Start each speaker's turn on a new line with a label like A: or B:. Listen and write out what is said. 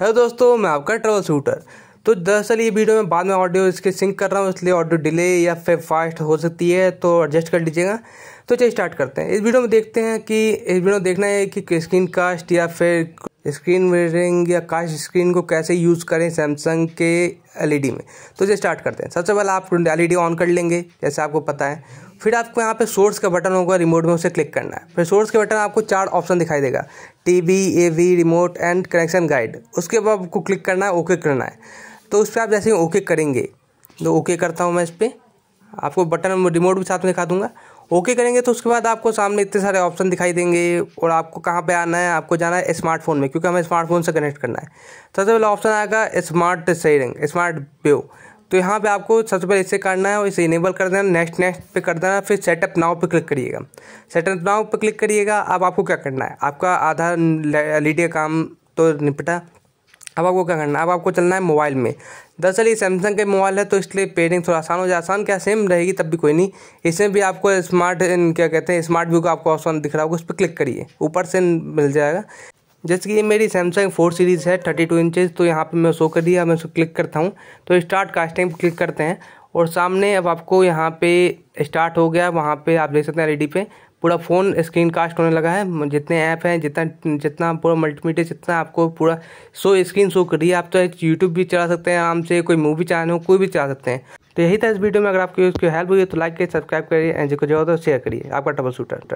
A: hello दोस्तों मैं आपका ट्रेवल शूटर तो दरअसल ये वीडियो में बाद में ऑडियो इसके सिंक कर रहा हूँ इसलिए ऑडियो डिले या फिर फास्ट हो सकती है तो एडजस्ट कर लीजिएगा तो चलिए स्टार्ट करते हैं इस वीडियो में देखते हैं कि इस वीडियो में देखना है कि स्क्रीन कास्ट या फिर स्क्रीन रेडिंग या काश स्क्रीन को कैसे यूज़ करें सैमसंग के एलईडी में तो इसे स्टार्ट करते हैं सबसे पहले आप एलईडी ऑन कर लेंगे जैसे आपको पता है फिर आपको यहाँ पे सोर्स का बटन होगा रिमोट में उसे क्लिक करना है फिर सोर्स के बटन आपको चार ऑप्शन दिखाई देगा TV AV remote and connection guide उसके बाद आपको क्लिक करना है ओके करना है तो उस पर आप जैसे ओके करेंगे तो ओके करता हूँ मैं इस पर आपको बटन रिमोट भी साथ में दिखा दूंगा ओके करेंगे तो उसके बाद आपको सामने इतने सारे ऑप्शन दिखाई देंगे और आपको कहाँ पे आना है आपको जाना है स्मार्टफोन में क्योंकि हमें स्मार्टफोन से कनेक्ट करना है सबसे पहले ऑप्शन आएगा स्मार्ट शेयरिंग स्मार्ट व्यू तो यहाँ पे आपको सबसे पहले इसे करना है और इसे इनेबल कर देना नेक्स्ट नेक्स्ट पे कर देना फिर सेटअप नाव पे क्लिक करिएगा सेटअप नाव पे क्लिक करिएगा अब आपको क्या करना है आपका आधा लीडिया काम तो निपटा अब आपको क्या करना है अब आपको चलना है मोबाइल में दरअसल ये सैमसंग के मोबाइल है तो इसलिए पेडिंग थोड़ा आसान हो जाए आसान क्या सेम रहेगी तब भी कोई नहीं इसमें भी आपको स्मार्ट क्या कहते हैं स्मार्ट व्यू का आपको ऑप्शन दिख रहा होगा उस पर क्लिक करिए ऊपर से मिल जाएगा जैसे कि ये मेरी सैमसंग फोर सीरीज़ है थर्टी टू इंचज़ तो यहाँ पर मैं शो कर दिया मैं उसको क्लिक करता हूँ तो स्टार्ट कास्टिंग क्लिक करते हैं और सामने अब आपको यहाँ पे स्टार्ट हो गया वहाँ पे आप देख सकते हैं रेडी पे पूरा फ़ोन स्क्रीन कास्ट होने लगा है जितने ऐप हैं जितना जितना पूरा मल्टीमीडिया जितना आपको पूरा शो स्क्रीन शो कर रही है आप तो एक यूट्यूब भी चला सकते हैं आराम से कोई मूवी चाहे हो कोई भी चला सकते हैं तो यही था इस वीडियो में अगर आपकी उसकी हेल्प हुई तो लाइक करिए सब्सक्राइब करिए एंड जो जरूरत हो शेयर करिए आपका डबल शूटर